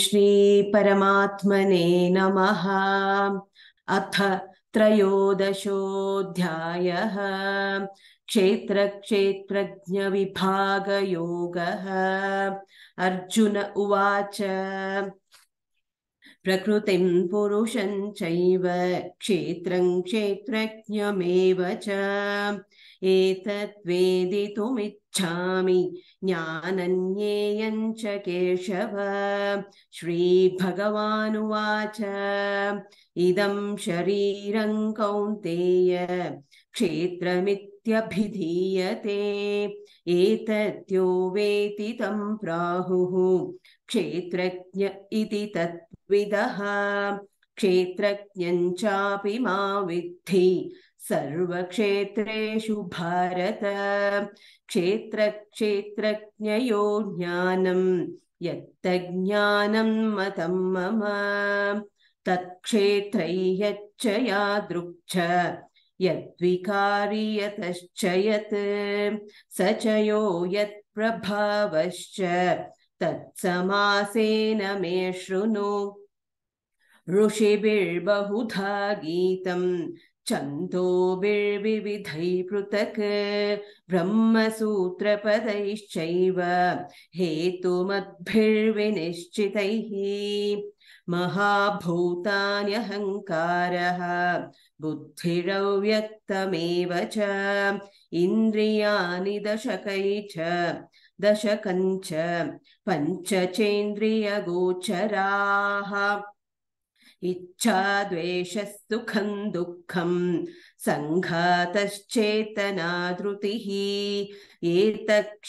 श्री परमात्मने नमः अथ त्रयोदशोऽध्यायः क्षेत्रक्षेत्रज्ञविभागयोगः अर्जुन उवाच पुरुषं पुरुषञ्चैव क्षेत्रं क्षेत्रज्ञमेव च एतद्वेदितुमिच्छामि ज्ञानन्येयञ्च केशव श्रीभगवानुवाच इदं शरीरं कौन्तेय क्षेत्रमित्यभिधीयते एतत्यो वेति तं प्राहुः क्षेत्रज्ञ इति तत् क्षेत्रज्ञम् क्षेत्रज्ञञ्चापि मा विद्धि सर्वक्षेत्रेषु भारत क्षेत्रक्षेत्रज्ञयो ज्ञानम् यत्तज्ञानम् मतम् मम तत्क्षेत्रैयच्च यादृक् यद्विकारि यतश्च यत् स यो यत्प्रभावश्च तत्समासेन मे शृणु ऋषिभिर्बहुधा गीतम् छन्दोभिर्विविधैः पृथक् ब्रह्मसूत्रपदैश्चैव हेतुमद्भिर्विनिश्चितैः महाभूतान्यहङ्कारः बुद्धिरव्यक्तमेव च इन्द्रियानि दशकै च दशकञ्च पञ्च चेन्द्रियगोचराः दुःखं सुखम् दुःखम् सङ्घातश्चेतना धृतिः एतत्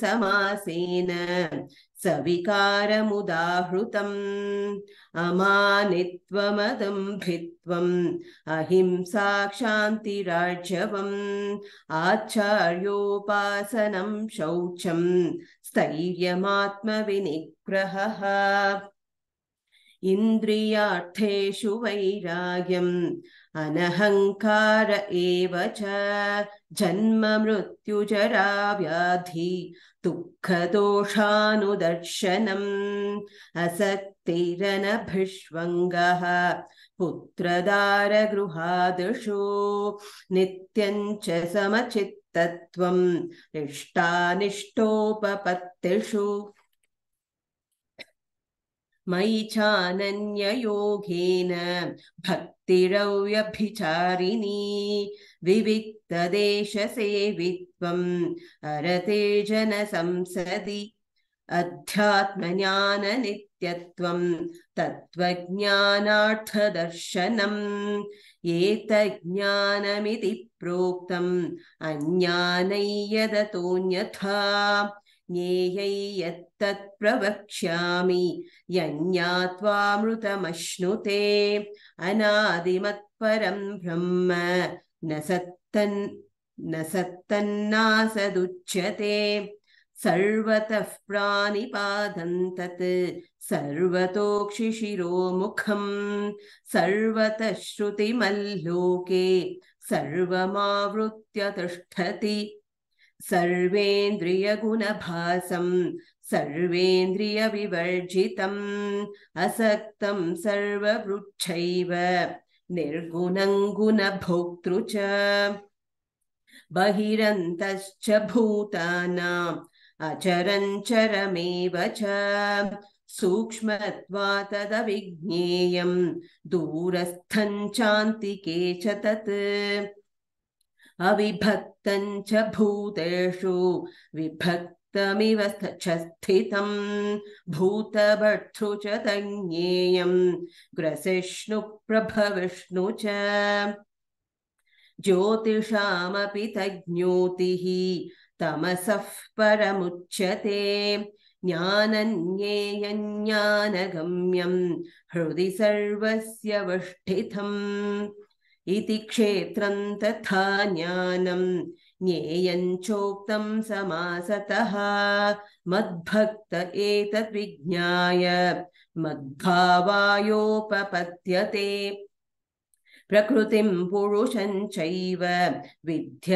समासेन सविकारमुदाहृतम् अमानित्वमदं अहिंसा क्षान्तिरार्जवम् आचार्योपासनम् शौचम् स्थैर्यमात्मविनिग्रहः इन्द्रियार्थेषु वैराग्यम् अनहङ्कार एव च जन्म दुःखदोषानुदर्शनम् असक्तिरनभिष्वङ्गः पुत्रदारगृहादिषु नित्यञ्च च समचित्तत्वम् इष्टानिष्टोपपत्तिषु मयि चानन्ययोगेन भक्तिरव्यभिचारिणी विविक्तदेशसेवित्वम् अरते जनसंसदि अध्यात्मज्ञाननित्यत्वम् तत्त्वज्ञानार्थदर्शनम् एतज्ज्ञानमिति प्रोक्तम् अज्ञानैयदतोऽन्यथा ज्ञेयै यत्तत्प्रवक्ष्यामि यज्ञात्वामृतमश्नुते अनादिमत्परम् ब्रह्म न सत्तन् न सत्तन्नासदुच्यते सर्वतः प्राणिपादम् तत् सर्वतोक्षिशिरोमुखम् सर्वतः श्रुतिमल्लोके तिष्ठति सर्वेन्द्रियगुणभासम् सर्वेन्द्रियविवर्जितम् असक्तम् सर्ववृक्षैव निर्गुणङ्गुणभोक्तृ च बहिरन्तश्च भूतानाम् अचरञ्चरमेव च सूक्ष्मत्वा तदविज्ञेयम् दूरस्थञ्चान्तिके च तत् अविभक्तम् भूतेषु विभक्त स्थितम् भूतभर्तृ च तञ्ज्ञेयम् प्रभविष्णु च ज्योतिषामपि तज्ज्ञोतिः तमसः परमुच्यते ज्ञानन्येयज्ञानगम्यम् हृदि सर्वस्य वष्ठितम् इति क्षेत्रम् तथा ज्ञानम् ज्ञेयञ्चोक्तं समासतः मद्भक्त एतत् विज्ञाय मद्भावायोपपद्यते प्रकृतिं पुरुषञ्चैव विध्यनादीवुभावपि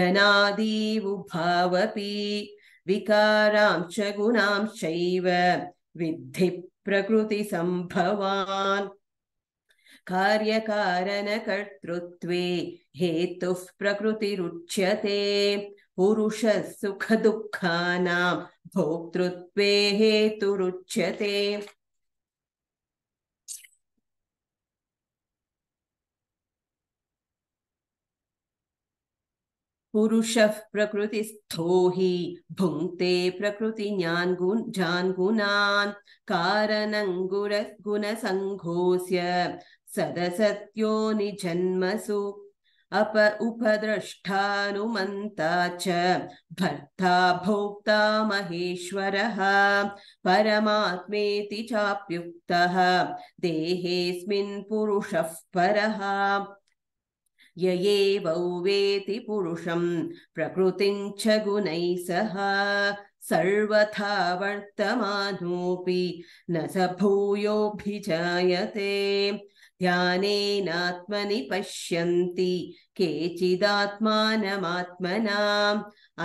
विकारांश्च गुणांश्चैव विद्धि प्रकृतिसम्भवान् कार्यकारणकर्तृत्वे हेतुः प्रकृतिरुच्यते पुरुषः सुखदुःखानां भोक्तृत्वे हेतुरुच्यते पुरुषः प्रकृतिस्थो हि भुङ्क्ते प्रकृतिज्ञान्गुन् जान्गुणान् कारणङ्गुणसङ्घोऽस्य सदसत्योनिजन्मसु अप उपद्रष्टानुमन्ता च भर्ता भोक्ता महेश्वरः परमात्मेति चाप्युक्तः देहेऽस्मिन् पुरुषः परः ययेवौवेति पुरुषम् प्रकृतिम् च गुणैः सह सर्वथा वर्तमानोऽपि न स भूयोऽभिजायते ध्यानेनात्मनि पश्यन्ति केचिदात्मानमात्मना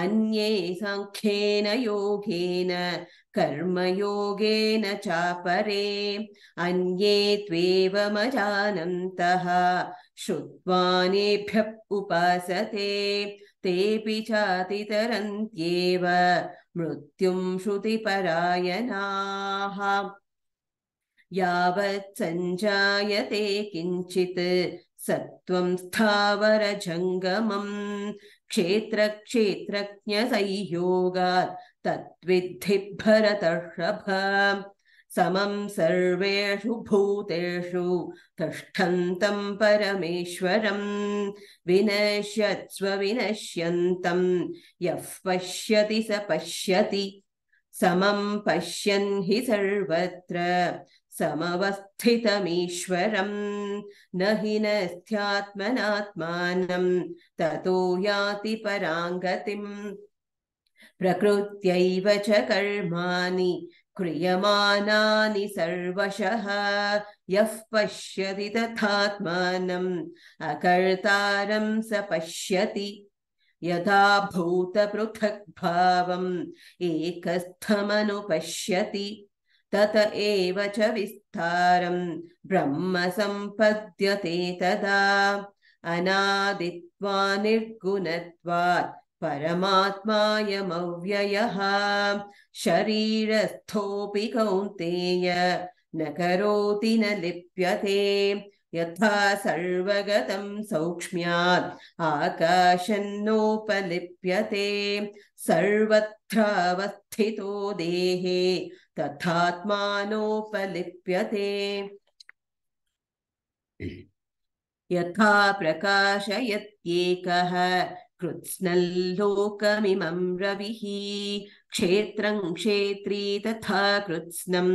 अन्ये साङ्ख्येन योगेन कर्मयोगेन चापरे अन्ये त्वेवमजानन्तः श्रुत्वानेभ्यः उपसते तेऽपि चातितरन्त्येव मृत्युं श्रुतिपरायणाः यावत् सञ्जायते किञ्चित् सत्त्वं स्थावरजङ्गमम् क्षेत्रक्षेत्रज्ञसंयोगात् तद्विद्धि भरतर्षभ समं सर्वेषु भूतेषु तिष्ठन्तं परमेश्वरम् विनश्यत्स्व विनश्यन्तं यः पश्यति स पश्यति समं पश्यन् हि सर्वत्र समवस्थितमीश्वरम् न हि नस्त्यात्मनात्मानम् ततो याति पराङ्गतिम् प्रकृत्यैव च कर्माणि क्रियमानानि सर्वशः यः पश्यति तथात्मानम् अकर्तारं स पश्यति यदा भूतपृथग्भावम् एकस्थमनुपश्यति तत एव च विस्तारम् ब्रह्म सम्पद्यते तदा अनादित्वा निर्गुणत्वात् परमात्मायमव्ययः शरीरस्थोऽपि कौन्तेय न करोति न लिप्यते यथा सर्वगतम् सौक्ष्म्यात् आकाशन्नोपलिप्यते सर्वत्रावस्थितो देहे तथात्मानोपलिप्यते यथा प्रकाशयत्येकः कृत्स्नल्लोकमिमं रविः क्षेत्रं क्षेत्री तथा कृत्स्नं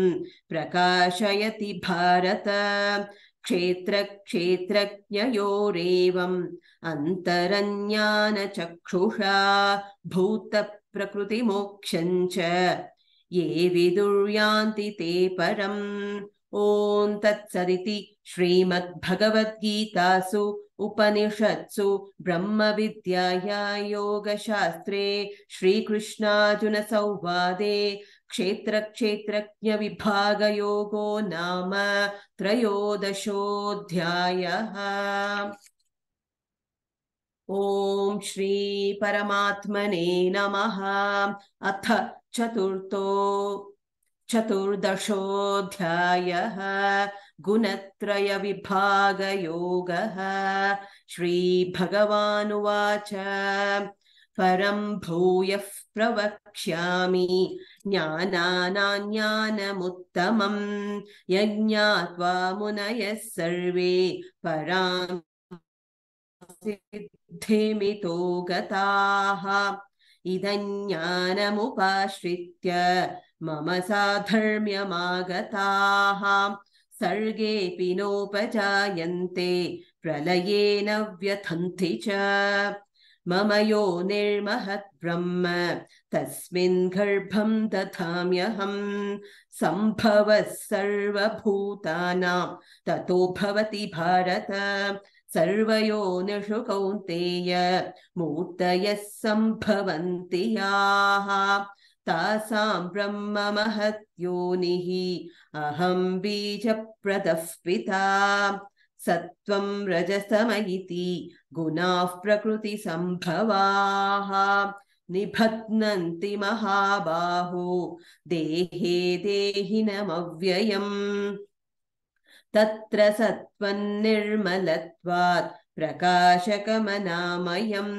प्रकाशयति भारत क्षेत्रक्षेत्रज्ञयोरेवम् अन्तरज्ञानचक्षुषा भूतप्रकृतिमोक्षं च ये विदुर्यान्ति ते परम् ॐ तत्सदिति श्रीमद्भगवद्गीतासु उपनिषत्सु ब्रह्मविद्याया योगशास्त्रे श्रीकृष्णार्जुनसंवादे क्षेत्रक्षेत्रज्ञविभागयोगो नाम त्रयोदशोऽध्यायः ॐ श्री परमात्मने नमः अथ चतुर्थो चतुर्दशोऽध्यायः गुणत्रयविभागयोगः श्रीभगवानुवाच परं भूयः प्रवक्ष्यामि ज्ञानाज्ञानमुत्तमम् यज्ञात्वा मुनयः सर्वे पराम् मितो गताः इदज्ञानमुपाश्रित्य मम साधर्म्यमागताः सर्गेऽपि नोपजायन्ते प्रलयेन व्यथन्ति च मम यो निर्महत् ब्रह्म तस्मिन् गर्भम् दधाम्यहम् सम्भवः सर्वभूतानाम् ततो भवति भारत सर्वयोनिषु कौन्तेय मूर्तयः सम्भवन्ति याः तासां ब्रह्म महत्योनिः अहं बीजप्रदः पिता सत्त्वं रजसमयिति इति गुणाः प्रकृतिसम्भवाः निभत्नन्ति महाबाहो देहे देहिनमव्ययम् तत्र सत्त्वन्निर्मलत्वात् प्रकाशकमनामयम्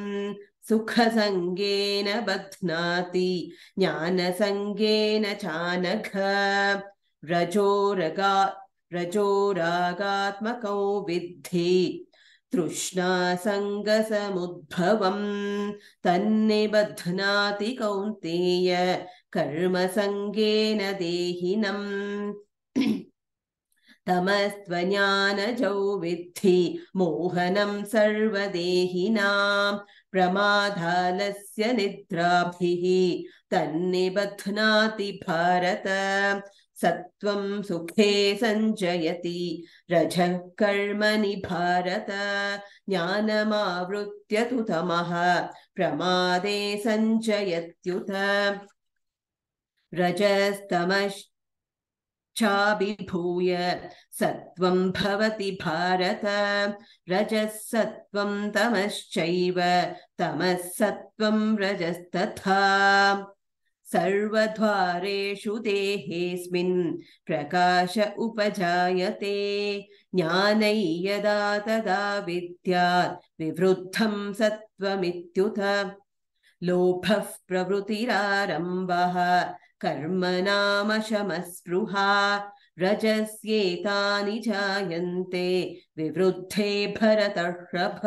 सुखसङ्गेन बध्नाति ज्ञानसङ्गेन चानघ रजोरगा रजोरागात्मकौ विद्धि तृष्णासङ्गसमुद्भवम् तन्ने बध्नाति कौन्तेय कर्मसङ्गेन देहिनम् तमस्त्वज्ञानजौ विद्धि मोहनं सर्वदेहिनां प्रमादालस्य निद्राभिः तन्निबध्नाति भारत सत्त्वं सुखे सञ्जयति रजः कर्मणि भारत ज्ञानमावृत्य तु तमः प्रमादे सञ्जयत्युत रजस्तमश्च चाभिभूय सत्त्वं भवति भारत रजसत्त्वं तमश्चैव तमःसत्त्वं रजस्तथा सर्वद्वारेषु देहेऽस्मिन् प्रकाश उपजायते ज्ञानै यदा तदा विद्यात् विवृद्धं सत्त्वमित्युत लोभः प्रवृतिरारम्भः कर्म नाम शमस्पृहा रजस्येतानि जायन्ते विवृद्धे भरतर्षभ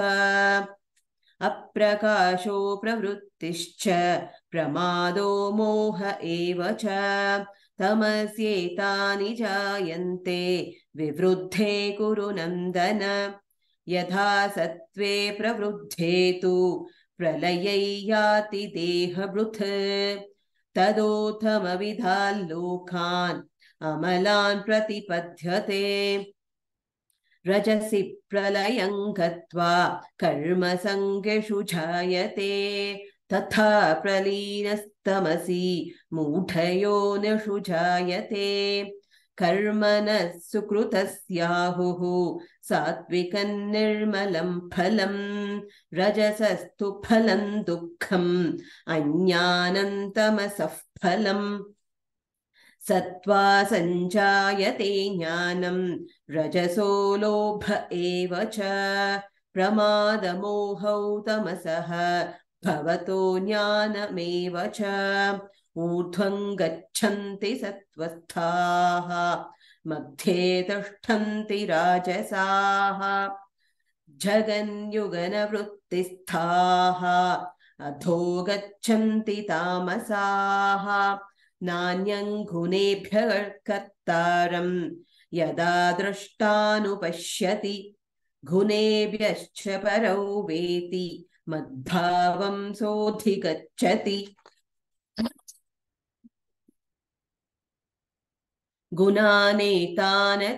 अप्रकाशो प्रवृत्तिश्च प्रमादो मोह एव च तमस्येतानि जायन्ते विवृद्धे कुरु नन्दन यथा सत्त्वे प्रवृद्धे तु प्रलयै याति देहवृथ तदोथम लोका अमलान् प्रतिपद्यते रजसि प्रलयं गत्वा कर्मसङ्गेषु जायते तथा प्रलीनस्तमसि मूढयोनिषु जायते कर्मणः सुकृतस्याहुः निर्मलं निर्मलं फलम् रजसस्तु फलं दुःखम् अन्यानम् सत्वा फलम् सत्त्वा सञ्जायते ज्ञानं रजसो लोभ एव च प्रमादमोहौ तमसः भवतो ज्ञानमेव च ऊर्ध्वं गच्छन्ति सत्त्वस्थाः मध्ये तिष्ठन्ति राजसाः जगन्युगनवृत्तिस्थाः अधो गच्छन्ति तामसाः नान्यम् कर्तारं यदा दृष्टानुपश्यति घुनेभ्यश्च परौ वेति मद्भावं सोऽधिगच्छति गच्छति गुणानेकानतीत्यत्रीन्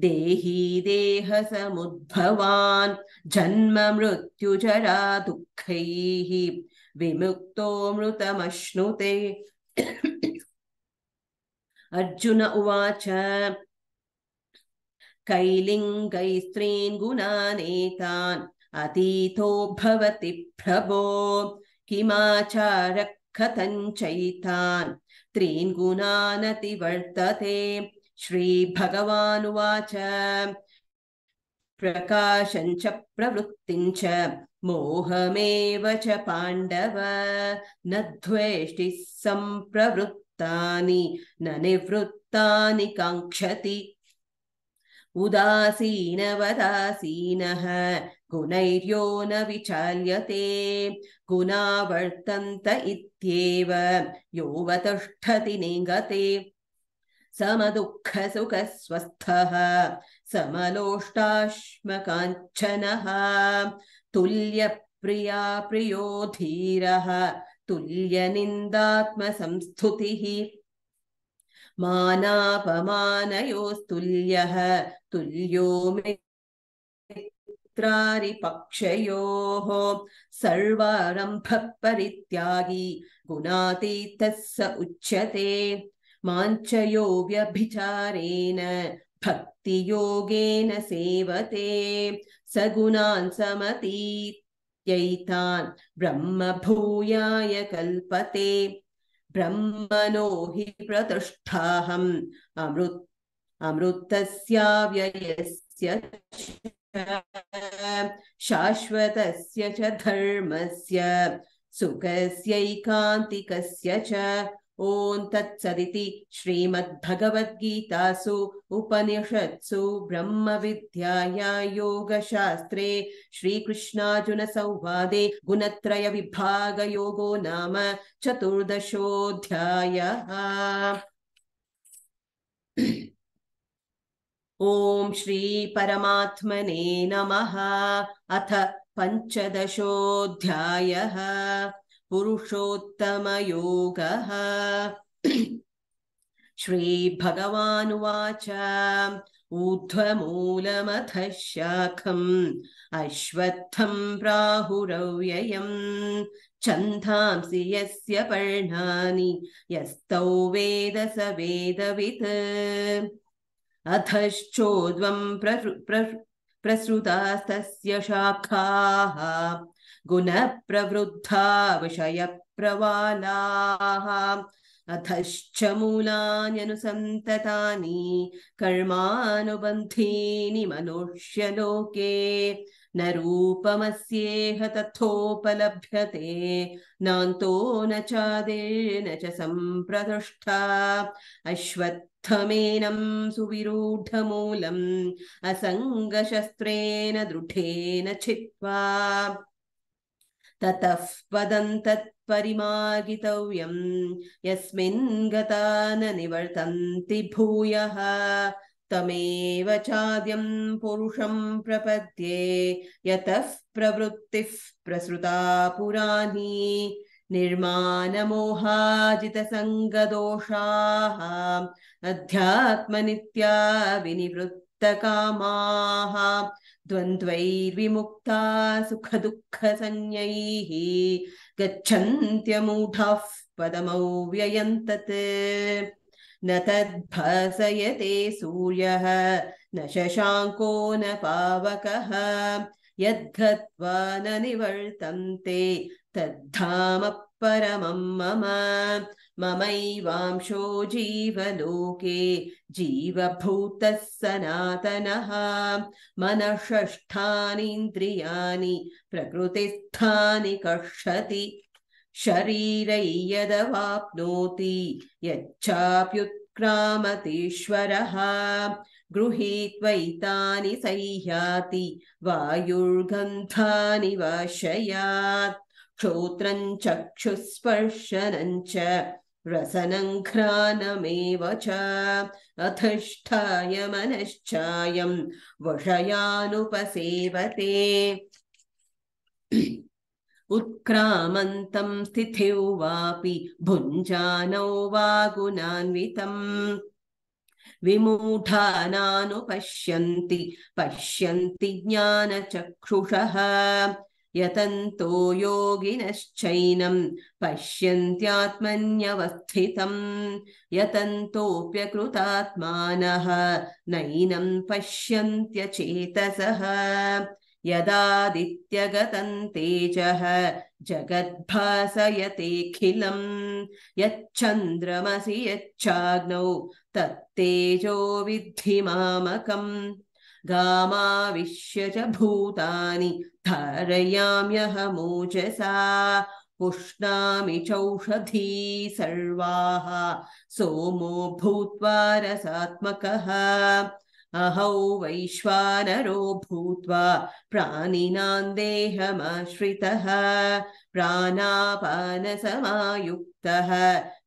देही देहसमुद्भवान् जन्म मृत्युचरा दुःखैः विमुक्तो मृतमश्नुते अर्जुन उवाच कैलिङ्गैस्त्रीन् गुणानेकान् अतीतो भवति प्रभो किमाचार कथञ्चैतान् त्रीन्गुणानतिवर्तते श्रीभगवानुवाच वर्तते च प्रकाशञ्च च मोहमेव च पाण्डव न द्वेष्टिः सम्प्रवृत्तानि न निवृत्तानि काङ्क्षति उदासीनवदासीनः गुणैर्यो न विचाल्यते गुणावर्तन्त इत्येव योऽवतिष्ठति निगते समदुःखसुखस्वस्थः समलोष्टाश्मकाञ्चनः तुल्यप्रिया प्रियो धीरः तुल्यनिन्दात्मसंस्तुतिः मानापमानयोस्तुल्यः तुल्यो मित्रारिपक्षयोः सर्वारम्भपरित्यागी गुणातीतः स उच्यते माञ्चयो व्यभिचारेण भक्तियोगेन सेवते स गुणान् समतीत्यैतान् ब्रह्मभूयाय कल्पते ब्रह्मणो हि प्रतिष्ठाहम् अमृत अमृतस्याव्ययस्य शाश्वतस्य च धर्मस्य सुखस्यैकान्तिकस्य च ॐ तत्सदिति श्रीमद्भगवद्गीतासु उपनिषत्सु ब्रह्मविद्याया योगशास्त्रे श्रीकृष्णार्जुनसंवादे गुणत्रयविभागयोगो नाम चतुर्दशोऽध्यायः ॐ श्रीपरमात्मने नमः अथ पञ्चदशोऽध्यायः पुरुषोत्तमयोगः श्रीभगवानुवाच ऊर्ध्वमूलमथ शाखम् अश्वत्थम् प्राहुरव्ययम् छन्धांसि यस्य पर्णानि यस्तौ वेद स वेदवित् अथश्चोद्वम् प्रसृतास्तस्य शाखाः गुणप्रवृद्धा विषयप्रवालाः अधश्च मूलान्यनुसन्ततानि कर्मानुबन्धीनि मनुष्यलोके न रूपमस्येह तथोपलभ्यते नान्तो न चादेन च सम्प्रदृष्टा अश्वत्थमेनम् सुविरूढमूलम् असङ्गशस्त्रेण दृढेन चित्वा ततः पदं तत् यस्मिन् गता न निवर्तन्ति भूयः तमेव चाद्यम् पुरुषम् प्रपद्ये यतः प्रवृत्तिः प्रसृता पुराणी निर्माणमोहाजितसङ्गदोषाः अध्यात्मनित्या विनिवृत्तकामाः द्वन्द्वैर्विमुक्ता सुखदुःखसञ्ज्ञैः गच्छन्त्यमूढाः पदमौ व्ययन्तत् न तद्भसयते सूर्यः न शशाङ्को न पावकः यद्धत्वा न निवर्तन्ते तद्धाम परमम् मम ममैवांशो जीवलोके जीवभूतः सनातनः मनषष्ठानीन्द्रियाणि प्रकृतिस्थानि कषति शरीरै यदवाप्नोति यच्छाप्युत्क्रामतीश्वरः गृहीत्वैतानि सह्याति वायुर्गन्धानि वा शयात् रसनङ्घ्रानमेव च मनश्चायं वषयानुपसेवते उत्क्रामन्तं वापि भुञ्जानौ भुञ्जानो गुणान्वितम् विमूढानानुपश्यन्ति पश्यन्ति ज्ञानचक्षुषः यतन्तो योगिनश्चैनम् पश्यन्त्यात्मन्यवस्थितम् यतन्तोऽप्यकृतात्मानः नैनम् पश्यन्त्यचेतसः यदादित्यगतम् तेजः जगद्भासयतेऽखिलम् यच्छन्द्रमसि यच्छाग्नौ तत्तेजो विद्धिमामकम् गामाविश्य च भूतानि धारयाम्यहमोचसा मोचसा पुष्णामि चौषधी सर्वाः सोमो भूत्वा रसात्मकः अहो वैश्वानरो भूत्वा प्राणिनां देहमाश्रितः प्राणापानसमायुक्तः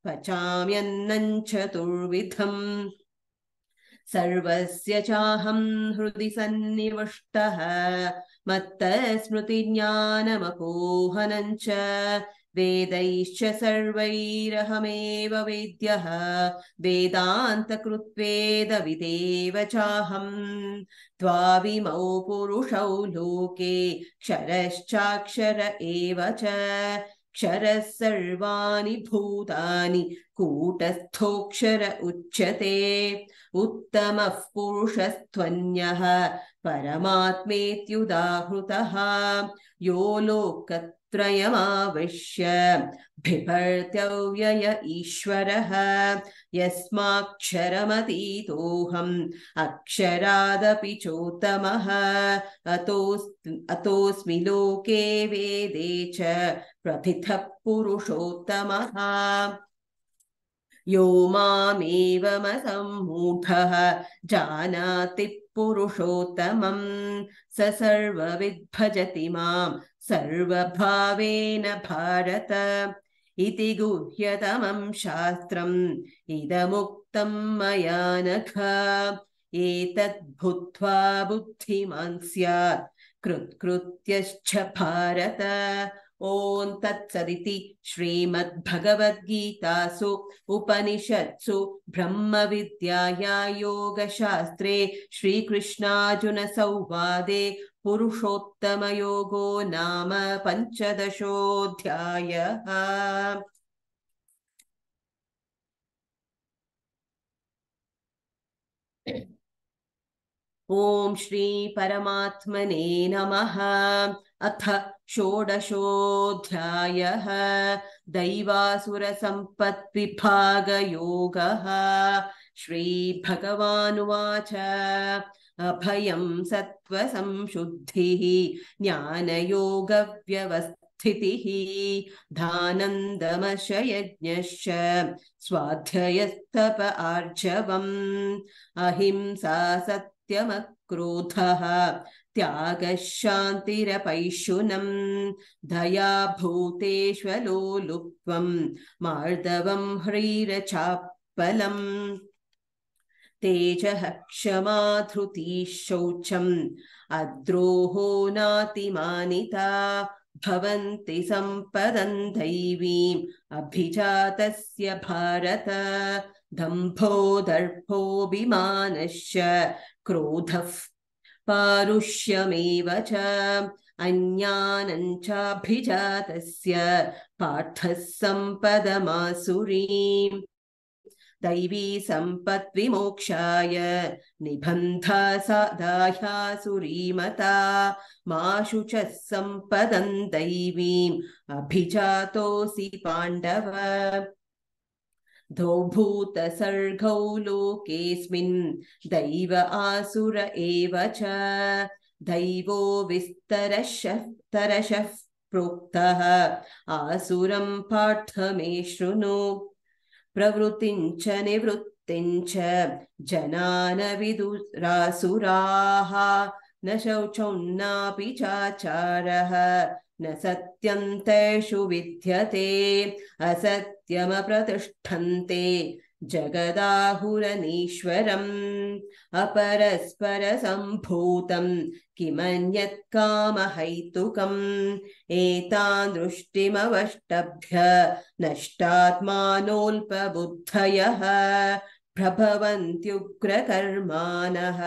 पचाम्यन्नञ्चतुर्विधम् सर्वस्य चाहं हृदि सन्निविष्टः मत्तस्मृतिज्ञानमकोहनम् स्मृतिज्ञानमपोहनञ्च वेदैश्च सर्वैरहमेव वेद्यः वेदान्तकृत्वेदविदेव चाहम् त्वाविमौ पुरुषौ लोके क्षरश्चाक्षर एव च क्षरसर्वाणि भूतानि कूटस्थोऽक्षर उच्यते उत्तमः पुरुषस्त्वन्यः परमात्मेत्युदाहृतः यो लोकः त्रयमावश्य बिभर्त्यव्यय ईश्वरः यस्माक्षरमतीतोऽहम् अक्षरादपि चोत्तमः अतोऽस्मि लोके वेदे च प्रथितः पुरुषोत्तमः यो मामेवमसम्मूढः जानाति पुरुषोत्तमम् स सर्वविद्भजति माम् सर्वभावेन भारत इति गुह्यतमम् शास्त्रम् इदमुक्तम् मया नख एतत् भुत्वा बुद्धिमान् स्यात् कृत्कृत्यश्च भारत ॐ तत्सदिति श्रीमद्भगवद्गीतासु उपनिषत्सु ब्रह्मविद्याया योगशास्त्रे श्रीकृष्णार्जुनसंवादे पुरुषोत्तमयोगो नाम पञ्चदशोऽध्यायः ॐ श्रीपरमात्मने नमः अथ षोडशोऽध्यायः दैवासुरसम्पत् श्रीभगवानुवाच अभयं सत्त्वसंशुद्धिः ज्ञानयोगव्यवस्थितिः धानन्दमशयज्ञश्च स्वाध्यायस्तप आर्जवम् अहिंसा सत्यम क्रोधः त्यागः शान्तिरपैशुनम् दया भूतेष्वलोलुत्वम् मार्दवम् ह्रीरचाप्पलम् तेजः क्षमाधृतिः शौचम् अद्रोहो नातिमानिता भवन्ति दैवीम् अभिजातस्य भारत दम्भो दर्पोऽभिमानश्च क्रोधः पारुष्यमेव च चाभिजातस्य पार्थः सम्पदमासुरीम् दैवी सम्पद्विमोक्षाय निबन्धा सा माशु च सम्पदम् दैवीम् अभिजातोऽसि पाण्डव ौभूत भूतसर्गौ लोकेऽस्मिन् दैव आसुर एव च दैवो विस्तरशस्तरशः प्रोक्तः आसुरं पाठमे शृणु प्रवृतिंच निवृत्तिञ्च जनान न विदुरासुराः न नापि चाचारः न सत्यं तेषु विद्यते असत्यमप्रतिष्ठन्ते जगदाहुरनीश्वरम् अपरस्परसम्भूतम् किमन्यत्कामहैतुकम् एतान्दृष्टिमवष्टभ्य नष्टात्मानोऽल्पबुद्धयः प्रभवन्त्युग्रकर्माणः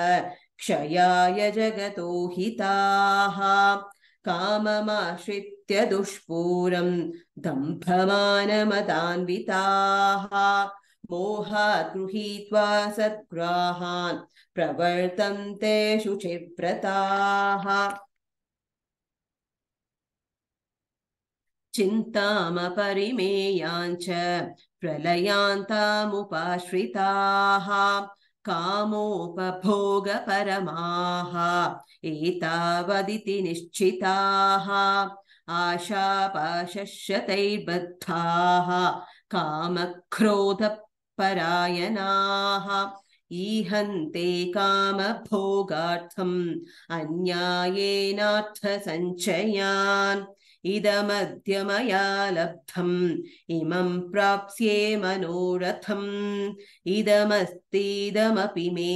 क्षयाय जगतो हिताः काममाश्रित्य दुष्पूरम् दम्भमानमदान्विताः मोहा गृहीत्वा सद्ग्राहान् प्रवर्तन्ते शुचिव्रताः चिन्तामपरिमेयाञ्च प्रलयान्तामुपाश्रिताः कामोपभोगपरमाः एतावदिति निश्चिताः आशापाशतैर्बद्धाः कामक्रोधपरायणाः ईहन्ते कामभोगार्थम् अन्यायेनार्थसञ्चयान् इदमद्यमया लब्धम् इमम् प्राप्स्ये मनोरथम् इदमस्तीदमपि मे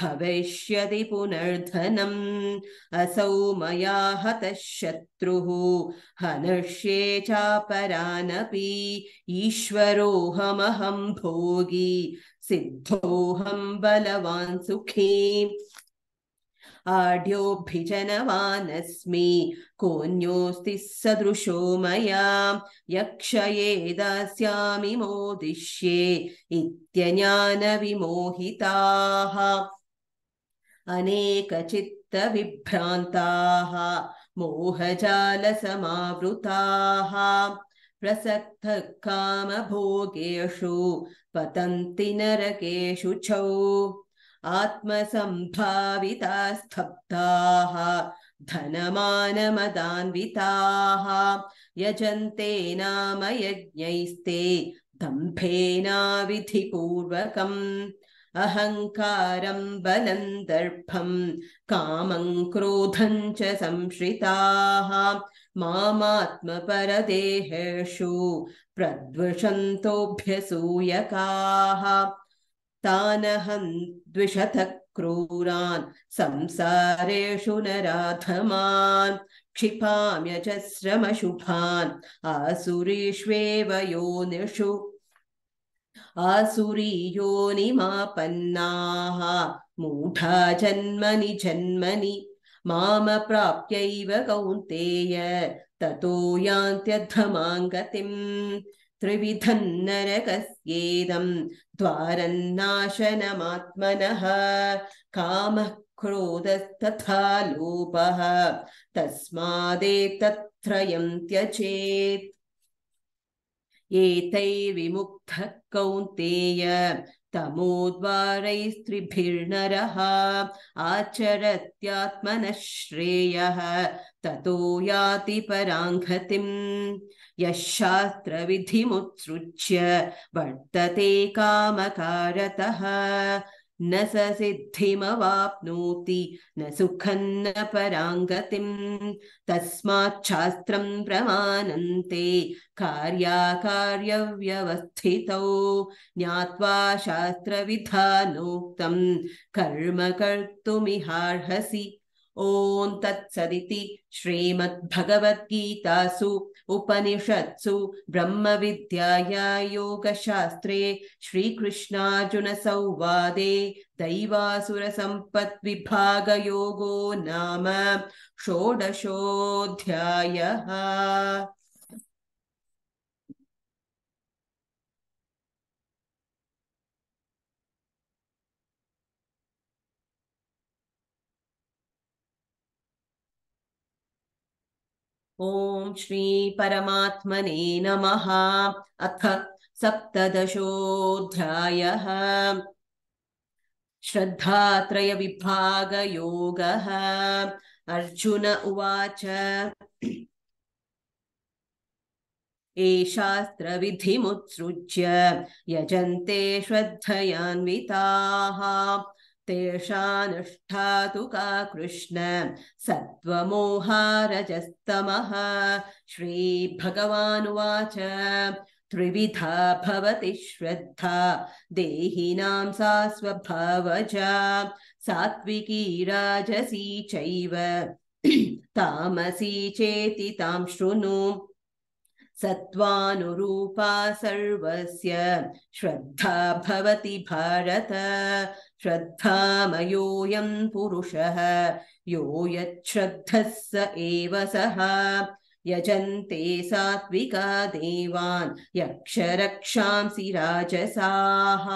भविष्यति पुनर्धनम् असौ मया हतः शत्रुः हनर्ष्ये चापरानपि ईश्वरोऽहमहम् भोगी सिद्धोऽहम् बलवान् सुखी आढ्योऽभिजनवानस्मि कोऽन्योऽस्ति सदृशो मया यक्षये दास्यामि मोदिष्ये इत्यज्ञानविमोहिताः अनेकचित्तविभ्रान्ताः मोहजालसमावृताः प्रसक्तः कामभोगेषु पतन्ति नरकेषु चौ आत्मसम्भावितास्तब्धाः धनमानमदान्विताः यजन्ते नाम यज्ञैस्ते दम्भेनाविधिपूर्वकम् अहङ्कारम् बलम् दर्भम् कामम् क्रोधम् च संश्रिताः मामात्मपरदेहेषु प्रद्वषन्तोऽभ्यसूयकाः तानहं द्विशतक्रूरान् क्रूरान् संसारेषु न च श्रमशुभान् आसुरीष्वेव योनिषु आसुरी योनिमापन्नाः जन्मनि जन्मनि माम कौन्तेय ततो यान्त्यधमाङ्गतिम् त्रिविधं नरकस्येदं द्वारन्नाशनमात्मनः कामः क्रोधस्तथा लोपः तस्मादेतत्त्रयं एतै एतैर्विमुक्तः कौन्तेय तमोद्वारैस्त्रिभिर्नरः आचरत्यात्मनः श्रेयः ततो याति पराङ्गतिम् यः शास्त्रविधिमुत्सृज्य वर्तते कामकारतः न स सिद्धिमवाप्नोति न सुखं न पराङ्गतिम् तस्माच्छास्त्रम् प्रमानन्ते कार्याकार्यव्यवस्थितौ ज्ञात्वा शास्त्रविधानोक्तम् कर्म कर्तुमिहार्हसि ॐ तत्सदिति श्रीमद्भगवद्गीतासु उपनिषत्सु योगशास्त्रे श्रीकृष्णार्जुनसंवादे दैवासुरसम्पद्विभागयोगो नाम षोडशोऽध्यायः ओम श्री परमात्मने नमः अथ सप्तदशोऽध्यायः श्रद्धात्रयविभागयोगः अर्जुन उवाच ये शास्त्रविधिमुत्सृज्य यजन्ते श्रद्धयान्विताः तेषानुष्ठा तु का कृष्ण सत्त्वमोहारजस्तमः श्रीभगवानुवाच त्रिविधा भवति श्रद्धा देहिनां सा स्वभावजा सात्विकी राजसी चैव तामसी चेति तां शृणु सत्त्वानुरूपा सर्वस्य श्रद्धा भवति भारत श्रद्धामयोऽयम् पुरुषः यो यच्छ्रद्धः स एव सः यजन्ते सात्विका देवान् यक्षरक्षांसि राजसाः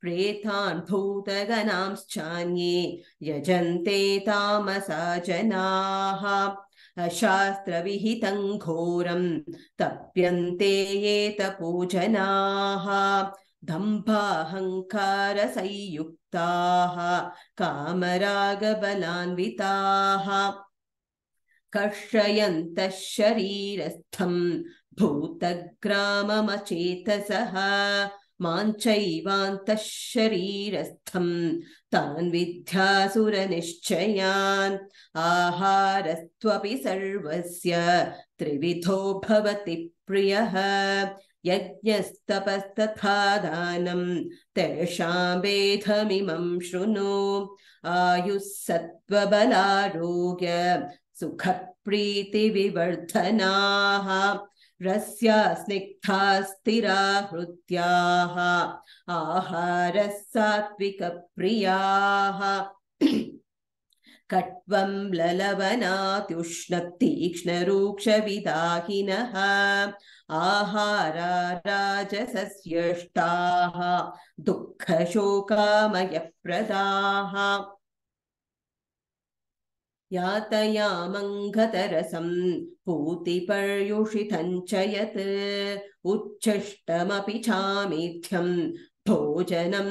प्रेतान् भूतगणांश्चान्ये यजन्ते तामसा जनाः अशास्त्रविहितम् घोरम् तप्यन्ते एतपोजनाः दम्भाहङ्कारसंयुक्त कामरागबलान्विताः कर्षयन्तः शरीरस्थम् भूतग्राममचेतसः माञ्चैवान्तः शरीरस्थम् तान् विद्यासुरनिश्चयान् आहारस्त्वपि सर्वस्य त्रिविधो भवति प्रियः यज्ञस्तपस्तथादानं तेषां तेषां शृणु आयुः सत्त्वबलारोग्य सुखप्रीतिविवर्धनाः रस्या स्निग्धा स्थिरा स्थिराहृत्याः आहारः सात्विकप्रियाः कट्वं ललवनात्युष्णतीक्ष्णरूक्षविदाहिनः आहार राजसस्यष्टाः दुःखशोकामयः प्रदाः यातयामङ्गतरसम् च यत् उच्छिष्टमपि चामेध्यम् भोजनं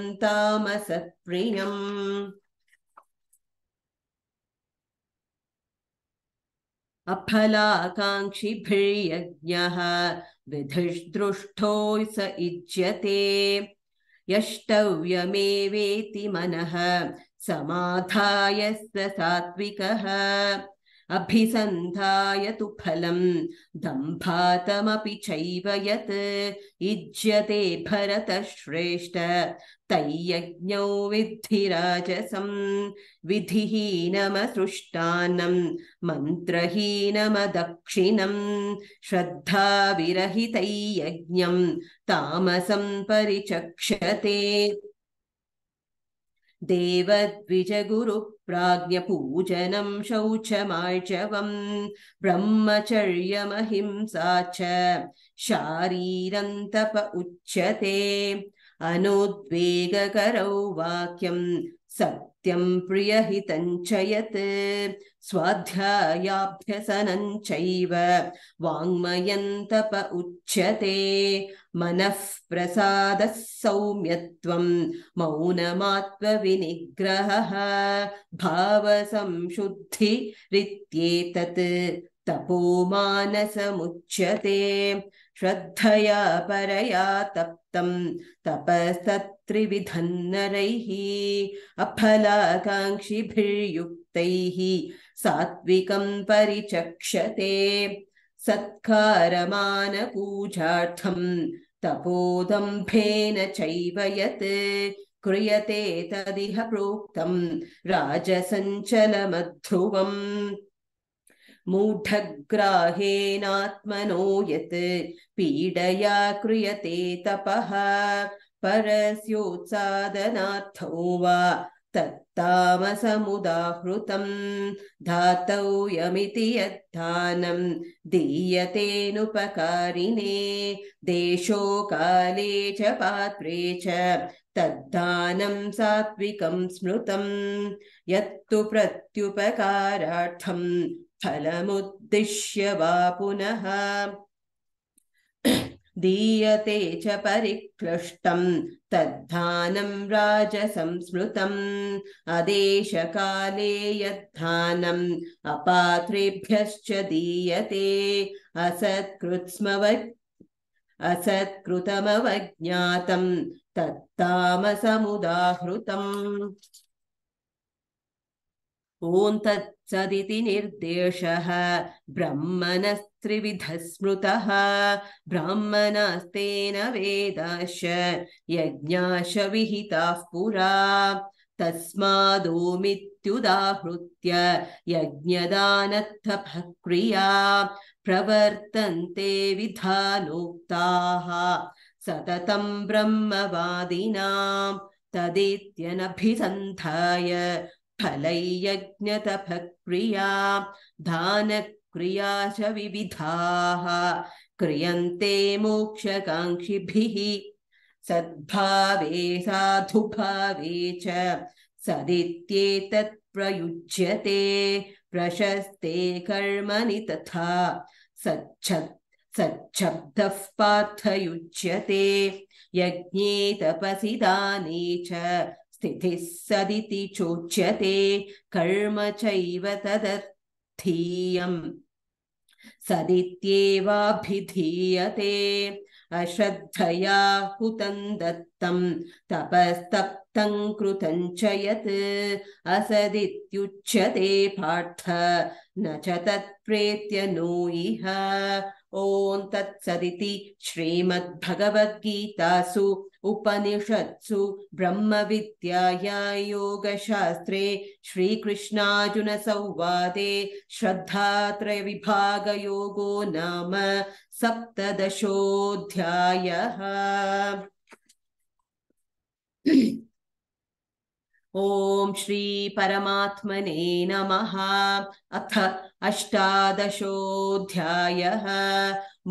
अफलाकाङ्क्षिभिर्यज्ञः विधिर्दृष्टो स इज्यते यष्टव्यमेवेति मनः समाधाय स सात्विकः अभिसन्धाय फलम् दम्भातमपि चैव यत् इज्यते भरतश्रेष्ठ तैयज्ञौ विद्धि राजसं विधिहीनमसृष्टान्नं मन्त्रहीनमदक्षिणं श्रद्धाविरहितैयज्ञं तामसं परिचक्षते देवद्विजगुरुप्राज्ञपूजनं द्विजगुरुप्राज्ञपूजनम् शौचमार्चवम् ब्रह्मचर्यमहिंसा च शारीरम् उच्यते अनुद्वेगकरौ वाक्यम् च यत् स्वाध्यायाभ्यसनं चैव वाङ्मयन्तप उच्यते प्रसादः सौम्यत्वं मौनमात्मविनिग्रहः भावसंशुद्धिरित्येतत् तपो मानसमुच्यते श्रद्धया परया तप्तं तपस्तत् त्रिविधन्नरैः अफलाकाङ्क्षिभिर्युक्तैः सात्विकम् परिचक्षते तपोदम्भेन चैव यत् क्रियते तदिह प्रोक्तम् राजसञ्चलमध्रुवम् मूढग्राहेणात्मनो यत् पीडया क्रियते तपः परस्योत्सादनार्थो वा तत्तामसमुदाहृतम् यमिति यद्धानम् दीयतेऽनुपकारिणे देशोकाले च पात्रे च तद्दानम् सात्विकम् स्मृतम् यत्तु प्रत्युपकारार्थम् फलमुद्दिश्य वा पुनः दीयते च परिक्लिष्टम् तद्धानम् राजसंस्मृतम् अदेशकाले यद्धानम् अपात्रेभ्यश्च दीयते असत्कृत्स्म असत्कृतमवज्ञातम् तत्तामसमुदाहृतम् ॐ निर्देशः ब्रह्मणः त्रिविधः स्मृतः ब्राह्मणास्तेन वेदाश यज्ञाश विहिताः पुरा तस्मादोमित्युदाहृत्य यज्ञदान प्रवर्तन्ते विधानोक्ताः सततम् ब्रह्मवादिना तदेत्यनभिसन्धाय दान क्रिया च विविधाः क्रियन्ते मोक्षकाङ्क्षिभिः सद्भावे साधुभावे च सदित्येतत् प्रयुज्यते प्रशस्ते कर्मणि तथा सच्छत् सच्छब्दः पार्थयुज्यते यज्ञे तपसि दाने च स्थितिः सदिति चोच्यते कर्म चैव तदर्थीयम् सदित्येवाभिधीयते अश्रद्धया हुतं दत्तं तपस्तप्तं कृतं च यत् असदित्युच्यते पार्थ न च तत्प्रेत्य नो इह ॐ तत्सदिति श्रीमद्भगवद्गीतासु उपनिषत्सु ब्रह्मविद्याया योगशास्त्रे श्रीकृष्णार्जुनसंवादे श्रद्धात्रयविभागयोगो नाम सप्तदशोऽध्यायः ॐ श्रीपरमात्मने नमः अथ अष्टादशोऽध्यायः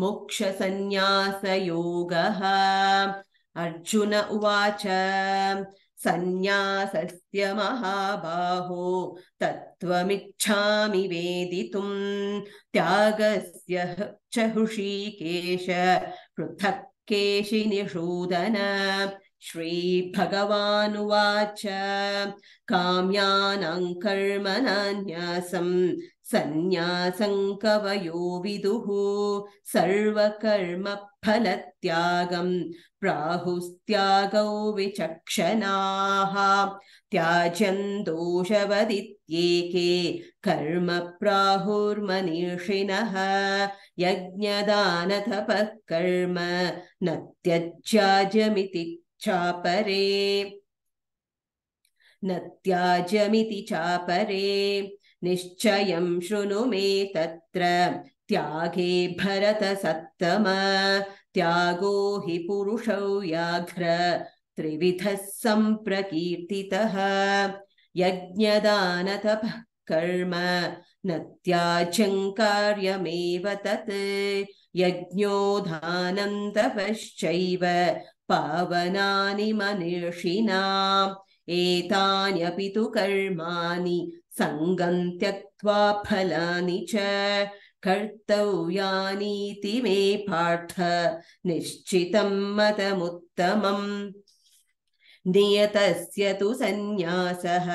मोक्षसंन्यासयोगः अर्जुन उवाच सन्न्यासस्य महाबाहो तत्त्वमिच्छामि वेदितुम् त्यागस्य चहृषी केश पृथक् केशिनिषूदन श्रीभगवानुवाच काम्यानां कर्म नान्यासम् कवयो विदुः सर्वकर्मफलत्यागम् प्राहुस्त्यागौ विचक्षणाः त्याज्यम् दोषवदित्येके कर्म प्राहुर्मनीषिणः यज्ञदानतपः कर्म न त्यज्याजमिति चापरे नत्याजमिति चापरे निश्चयं शृणु मे तत्र त्यागे भरतसत्तम, सत्तम त्यागो हि पुरुषौ व्याघ्र त्रिविधः सम्प्रकीर्तितः यज्ञदानतपः कर्म कार्यमेव तत् यज्ञो तपश्चैव पावनानि मनीषिणा एतान्यपि तु कर्माणि सङ्गम् त्यक्त्वा फलानि च कर्तव्यानीति मे पार्थ निश्चितम् मतमुत्तमम् नियतस्य तु सन्न्यासः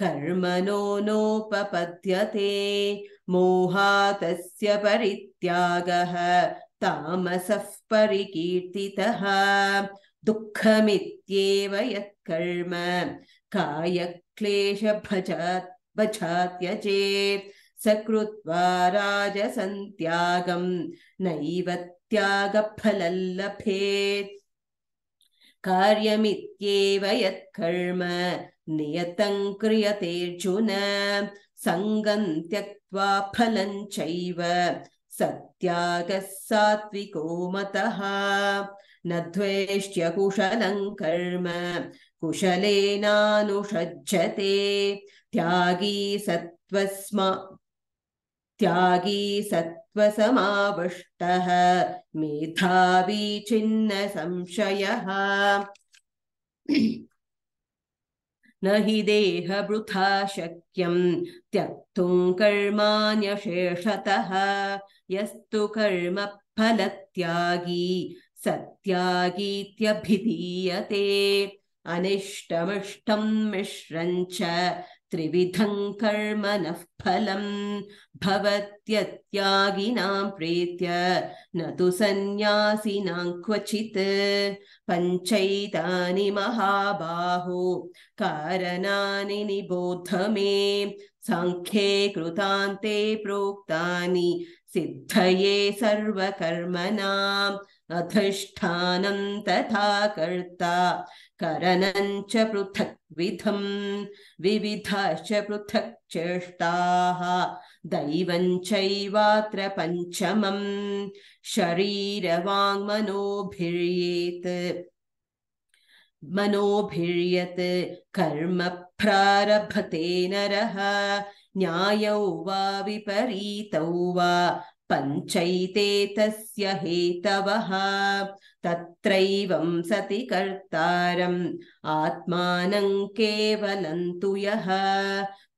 कर्मणो नोपपद्यते मोहातस्य परित्यागः तामसः परिकीर्तितः दुःखमित्येव यत्कर्म भजात्यजेत् स कृत्वा राजसन्त्यागम् नैव त्यागफलभेत् कार्यमित्येव यत्कर्म नियतम् क्रियतेऽर्जुन सङ्गम् त्यक्त्वा फलम् चैव सत्यागः सात्विको मतः न द्वेष्य कुशलं कर्म कुशलेनानुषज्जते त्यागी सत्वस्म त्यागी सत्त्वसमाविष्टः मेधावी चिन्न संशयः न हि देहवृथा शक्यं त्यक्तुं कर्माण्यशेषतः यस्तु कर्म फलत्यागी सत्यागीत्यभिधीयते अनिष्टमिष्टम् मिश्रम् च त्रिविधम् कर्म नः फलम् भवत्यत्यागिनाम् प्रीत्य न तु सन्न्यासिनाम् क्वचित् पञ्चैतानि महाबाहो कारणानि निबोध मे साङ्ख्ये कृतान्ते प्रोक्तानि सिद्धये सर्वकर्मणाम् अधिष्ठानम् तथा कर्ता करणम् च पृथक्विधम् विविधाश्च पृथक् चेष्टाः दैवम् चैवात्र पञ्चमम् शरीरवाङ्मनोभिर्येत् मनोभिर्यत् कर्म प्रारभते नरः न्यायौ वा विपरीतौ वा पञ्चैते तस्य हेतवः तत्रैवं सति कर्तारम् आत्मानं केवलं तु यः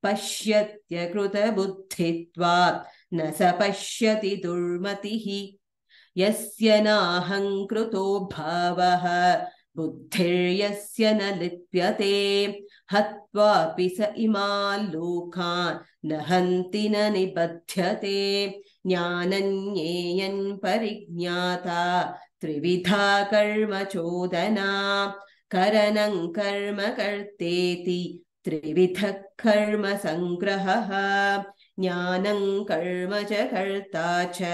पश्यत्यकृतबुद्धित्वात् न स पश्यति दुर्मतिः यस्य नाहङ्कृतो भावः बुद्धिर्यस्य न लिप्यते हत्वापि स इमा लोका न हन्ति न निबध्यते ज्ञानन्येयन् परिज्ञाता त्रिविधा कर्मचोदना करणं कर्म कर्तेति त्रिविधः सङ्ग्रहः ज्ञानं कर्म च कर्ता च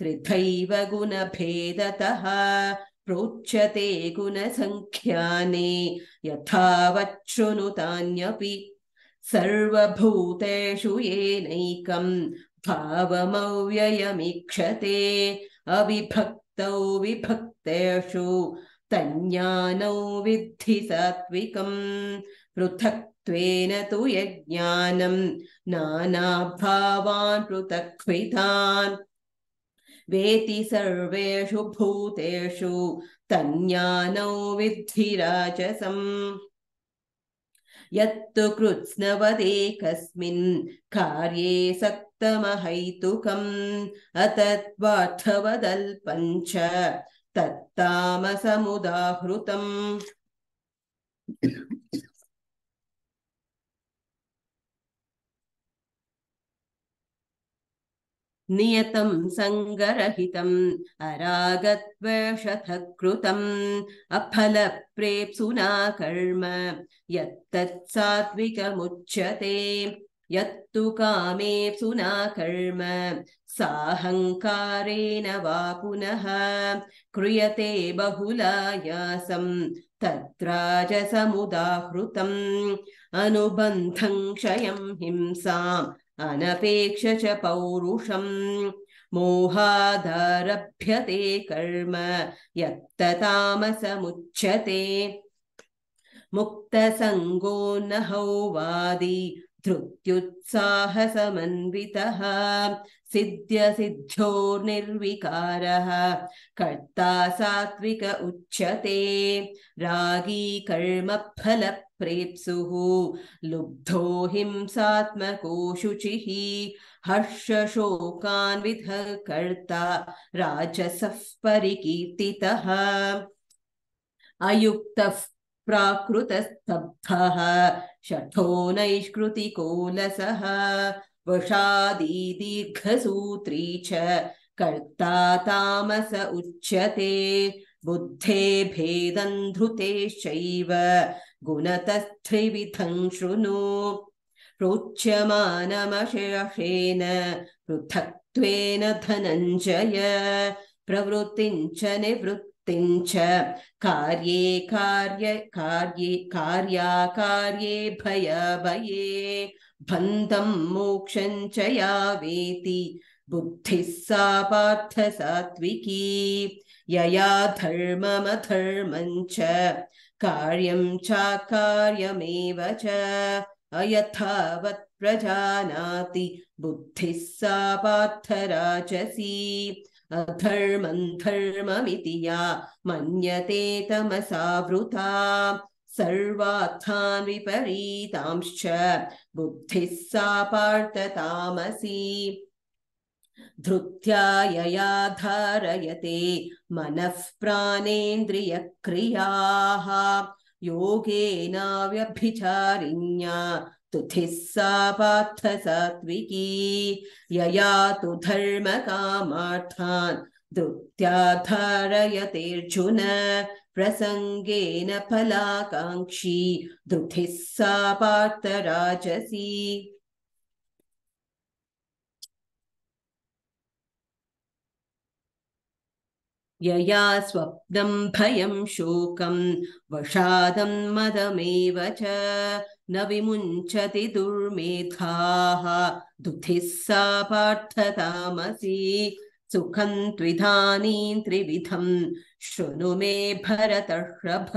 त्रिथैव गुणभेदतः प्रोच्यते गुणसङ्ख्याने यथावच्छृणुतान्यपि सर्वभूतेषु येनैकम् भावमव्ययमीक्षते अविभक्तौ विभक्तेषु विद्धि सात्विकम् पृथक्त्वेन तु यज्ञानम् नानाभावान् पृथक्वितान् वेति सर्वेषु भूतेषु तन्यानौ विद्धिराचसम् यत्तु कृत्स्नवदेकस्मिन् कार्ये सक्तमहैतुकम् अतत्वादल्पम् च तत्तामसमुदाहृतम् नियतं सङ्गरहितम् अफलप्रेप्सुना कर्म यत्तत्सात्विकमुच्यते यत्तु कामेप्सुना कर्म साहङ्कारेण वा पुनः क्रियते बहुलायासम् तत्राजसमुदाहृतम् अनुबन्धं क्षयं हिंसाम् अनपेक्ष च पौरुषम् मोहादारभ्यते कर्म यत्ततामसमुच्यते मुक्तसङ्गो नहो धृत्युत्साहसमन्वितः सिद्ध्यसिद्ध्यो निर्विकारः कर्ता सात्विक उच्यते रागी कर्मफलप्रेप्सुः लुब्धो हिंसात्मको शुचिः हर्षशोकान्विधः कर्ता राजसः परिकीर्तितः अयुक्तः प्राकृतस्तब्धः शठो नैष्कृतिकोलसः वषादि दीर्घसूत्री च कर्ता तामस उच्यते बुद्धे भेदं धृतेश्चैव गुणतस्त्रिविधम् शृणु रोच्यमानमशेषण पृथक्त्वेन धनञ्जय च निवृत् तिञ्च कार्ये कार्य कार्ये कार्याकार्ये भयभये बन्धं मोक्षं च या वेति बुद्धिः सा पार्थ सात्विकी यया धर्ममधर्मं च कार्यं चाकार्यमेव च अयथावत् प्रजानाति बुद्धिः सा पार्थ राजसी अधर्मम् धर्ममिति या मन्यते तमसावृता सर्वार्थान् विपरीतांश्च बुद्धिः सा पार्थतामसी धृत्या यया धारयते मनः प्राणेन्द्रियक्रियाः योगेनाव्यभिचारिण्या तुथिः सा पार्थ सात्विकी यया तु धर्मकामार्थान् धृत्या धारयतेऽर्जुन प्रसङ्गेन फलाकाङ्क्षी धृतिः सा पार्थराजसी यया स्वप्नम् भयम् शोकम् वषादम् मदमेव च न विमुञ्चति दुर्मेधाः सा पार्थतामसि सुखम् त्रिधानीम् त्रिविधम् शृणु मे भरतर्षभ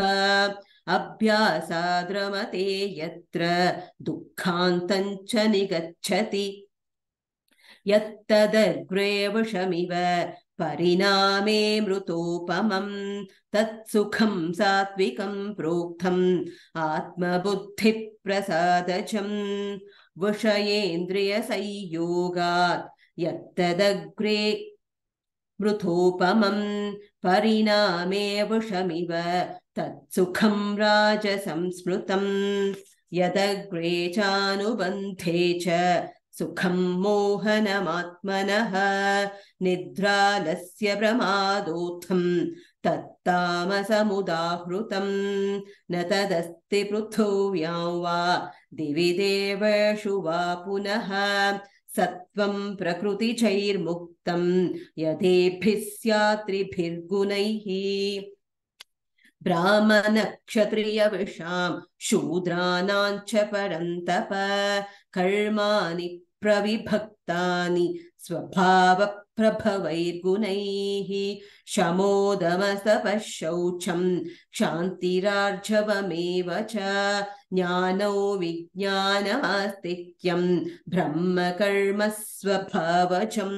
अभ्यासाद्रमते यत्र दुःखान्तम् च निगच्छति यत्तदग्रेवषमिव परिणामे मृतोपमम् तत्सुखम् सात्विकम् प्रोक्तम् आत्मबुद्धिप्रसादजम् विषयेन्द्रियसंयोगात् यत्तदग्रे मृथोपमम् परिणामे वृषमिव तत्सुखम् राजसंस्मृतम् यदग्रे चानुबन्धे च सुखं मोहनमात्मनः निद्रालस्य प्रमादोत्थम् तत्तामसमुदाहृतम् न तदस्ति पृथिव्यां वा दिवि देवेषु वा पुनः सत्त्वम् प्रकृतिचैर्मुक्तम् यदेभिः स्यात्रिभिर्गुणैः ब्राह्मणक्षत्रियविषाम् शूद्राणाञ्च परन्तप कर्माणि प्रविभक्तानि स्वभाव शमोदमसपः शौचम् क्षान्तिरार्जवमेव च ज्ञानो विज्ञान आस्तिक्यम् ब्रह्म कर्म स्वभावचम्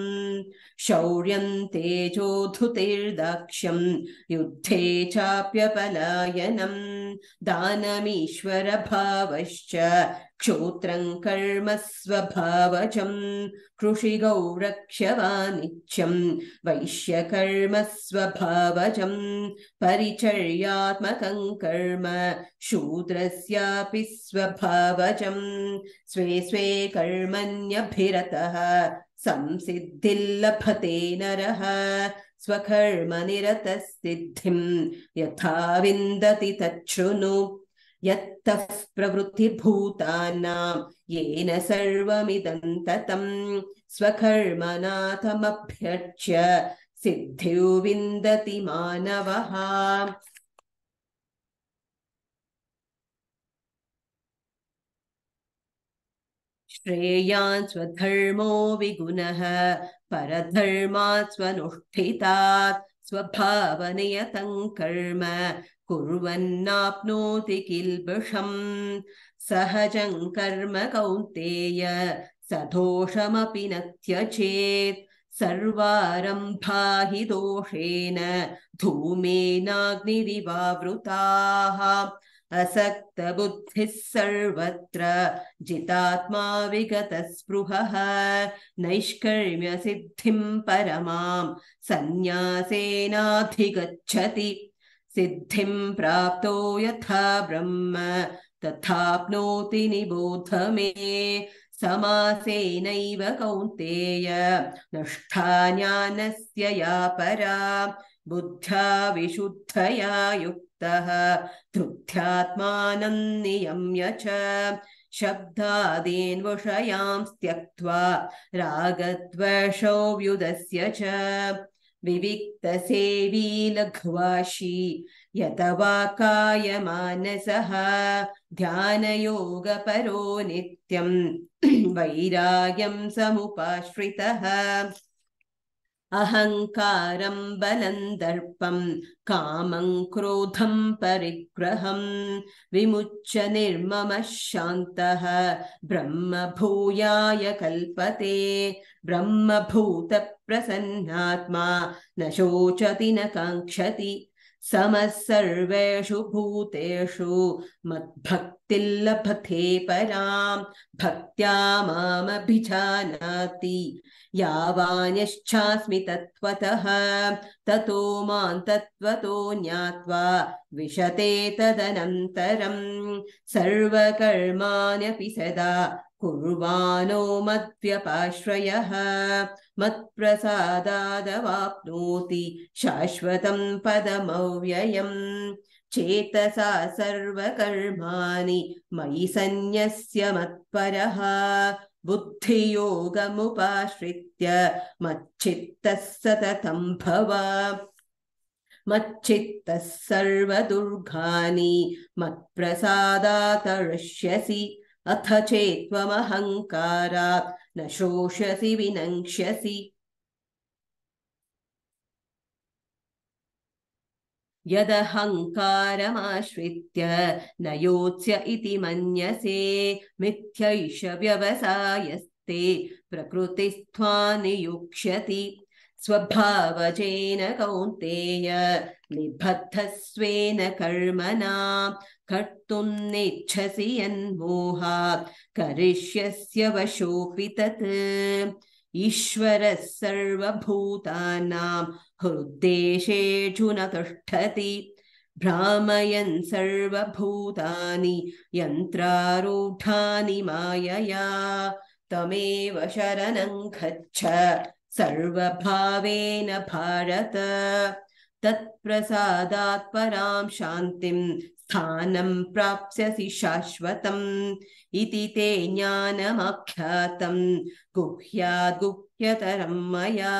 शौर्यम् तेजोधुतिर्दक्ष्यम् युद्धे चाप्यपलायनम् दानमीश्वरभावश्च क्षोत्रम् कर्म स्वभावचम् कृषिगौ वैश्यकर्म स्वभावचम् परिचर्यात्मकम् कर्म शूद्रस्य पि स्वभावजम् स्वे स्वे कर्मण्यभिरतः संसिद्धिल्लभते नरः स्वकर्म निरतः सिद्धिम् यथा विन्दति यत्तः प्रवृत्तिभूतानाम् येन सर्वमिदम् ततम् स्वकर्मनाथमभ्यर्च्य सिद्धिर्विन्दति विन्दति मानवः श्रेयान् स्वधर्मो विगुणः परधर्मात् स्वनुष्ठितात् स्वभावनियतं कर्म कुर्वन्नाप्नोति किल्बषम् सहजं कर्म कौन्तेय सदोषमपि न त्यजेत् सर्वारम्भा हि दोषेण धूमेनाग्निरिवावृताः असक्त बुद्धि सर्वत्र जितात्मा विगत नैष्कर्म्य नैष्कर्म्यसिद्धिं परमां सन्न्यासेनाधिगच्छति सिद्धिं प्राप्तो यथा ब्रह्म तथाप्नोति निबोध मे समासेनैव कौन्तेय नष्ठा ज्ञानस्य या परा बुद्ध्या विशुद्धया युक्त तः तृप्त्यात्मानं नियम्य च शब्दादीन् त्यक्त्वा रागद्वेषौ व्युदस्य च विविक्तसेवी लघ्वाशी यतवाकाय मानसः ध्यानयोगपरो नित्यम् वैराग्यं समुपाश्रितः अहङ्कारम् बलम् दर्पम् कामम् क्रोधम् परिग्रहम् विमुच्य निर्ममः शान्तः ब्रह्मभूयाय कल्पते ब्रह्मभूतप्रसन्नात्मा न शोचति न काङ्क्षति समः सर्वेषु भूतेषु मद्भक्तिर्लभते पराम् भक्त्या मामभिजानाति यावान्यच्छास्मि तत्त्वतः ततो मां तत्त्वतो ज्ञात्वा विशते तदनन्तरम् सर्वकर्माण्यपि सदा कुर्वाणो मद्व्यपाश्रयः मत्प्रसादादवाप्नोति शाश्वतम् पदमव्ययम् चेतसा सर्वकर्माणि मयि सन्न्यस्य मत्परः बुद्धियोगमुपाश्रित्य मच्चित्तः सततं भव मच्चित्तः सर्वदुर्घानि मत्प्रसादातरिष्यसि अथ चेत्त्वमहङ्कारात् न शोष्यसि विनङ्क्ष्यसि यदहङ्कारमाश्रित्य न योत्स्य इति मन्यसे मिथ्यैष व्यवसायस्ते प्रकृतिस्त्वा नियुक्ष्यति स्वभावजेन कौन्तेय निबद्धस्वेन कर्मणा कर्तुं नेच्छसि यन्मोहा करिष्यस्य वशोऽपि तत् ईश्वरः सर्वभूतानाम् हृद्देशेषु न तिष्ठति भ्रामयन् सर्वभूतानि यन्त्रारूढानि मायया तमेव शरणं गच्छ सर्वभावेन भारत तत्प्रसादात् परां शान्तिम् स्थानं प्राप्स्यसि शाश्वतम् इति ते ज्ञानमाख्यातं गुह्याद् गुह्यतरं मया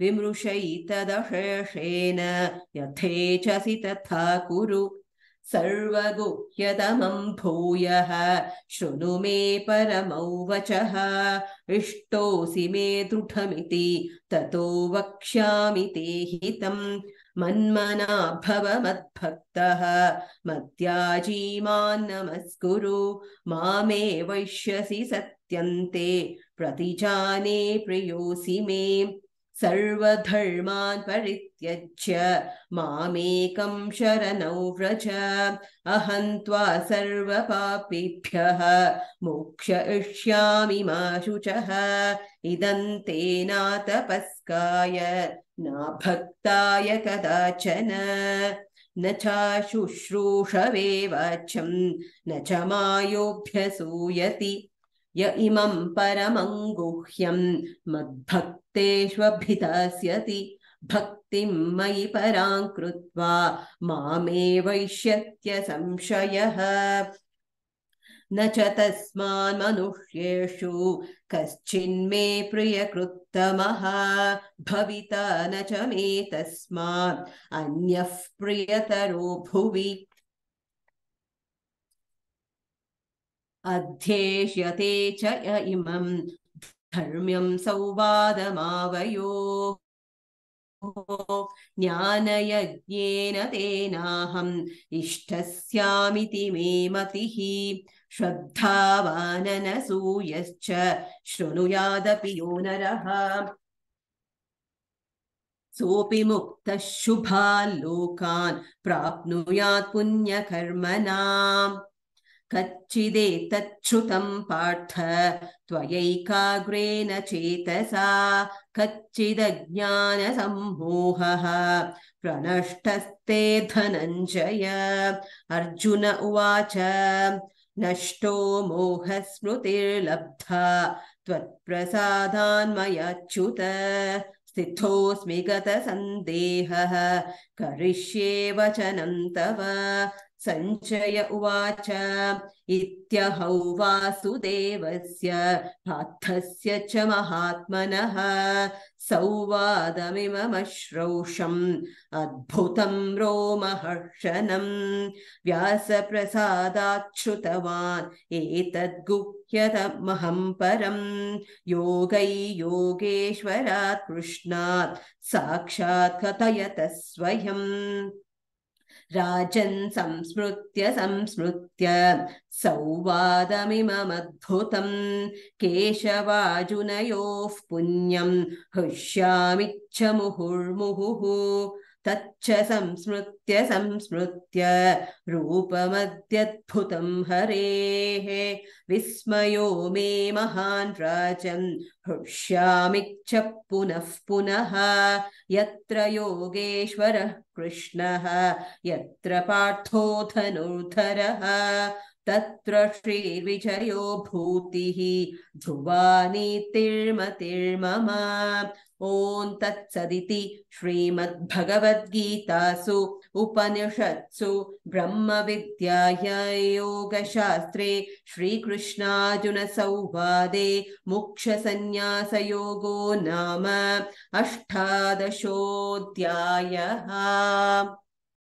विमृशैतदशेषेण यथेचसि तथा कुरु सर्वगुह्यतमं भूयः शृणु मे परमौ वचः इष्टोऽसि मे दृढमिति ततो वक्ष्यामि ते हितम् मन्मना भव मद्भक्तः मान् नमस्कुरु मामे वैश्यसि सत्यन्ते प्रतिजाने प्रियोऽसि मे सर्वधर्मान् परित्यज्य मामेकं शरणौ व्रज अहं त्वा सर्वपापिभ्यः इष्यामि मा शुचः इदं ते तपस्काय न भक्ताय कदाचन न चाशुश्रूषवे वाच्यम् न च मायोऽभ्यसूयति य इमं परमं गुह्यं मद्भक्तेष्वभिधास्यति भक्तिं मयि परां कृत्वा मामेवैष्यत्य संशयः न च तस्मान्मनुष्येषु कश्चिन्मे प्रियकृत्तमः भविता न च मे तस्मात् अन्यः प्रियतरो भुवि अध्येष्यते च इमं धर्म्यं सौवादमावयोः ज्ञानयज्ञेन तेनाहम् इष्टस्यामिति मे मतिः श्रद्धावाननसूयश्च शृणुयादपि यो नरः सोऽपि मुक्तः शुभाल्लोकान् प्राप्नुयात् पुण्यकर्मणाम् कच्चिदेतच्छ्रुतम् पार्थ त्वयैकाग्रेण चेतसा कच्चिदज्ञानसम्मोहः प्रनष्टस्ते धनञ्जय अर्जुन उवाच नष्टो मोहस्मृतिर्लब्धा त्वत्प्रसादान्मयच्युत स्थितोऽस्मि गतसन्देहः करिष्ये वचनं तव सञ्चय उवाच इत्यहौ वासुदेवस्य पार्थस्य च महात्मनः संवादमिममश्रौषम् अद्भुतं रोमहर्षणम् व्यासप्रसादाच्छ्रुतवान् एतद्गुह्यतमहम् परम् योगै योगेश्वरात् कृष्णात् साक्षात् कथयत स्वयम् राजन् संस्मृत्य संस्मृत्य सौवादमिममद्भुतम् केशवाजुनयोः पुण्यम् हृष्यामिच्छ तच्च संस्मृत्य संस्मृत्य रूपमद्यद्भुतम् हरेः विस्मयो मे महान् राजन् हृष्यामि च पुनः पुनः यत्र योगेश्वरः कृष्णः यत्र पार्थो धनुर्धरः तत्र श्रीर्विचर्यो भूतिः ध्रुवानीतिर्मतिर्मम ॐ तत्सदिति श्रीमद्भगवद्गीतासु उपनिषत्सु ब्रह्मविद्याययोगशास्त्रे श्रीकृष्णार्जुनसंवादे मुक्षसन्न्यासयोगो नाम अष्टादशोऽध्यायः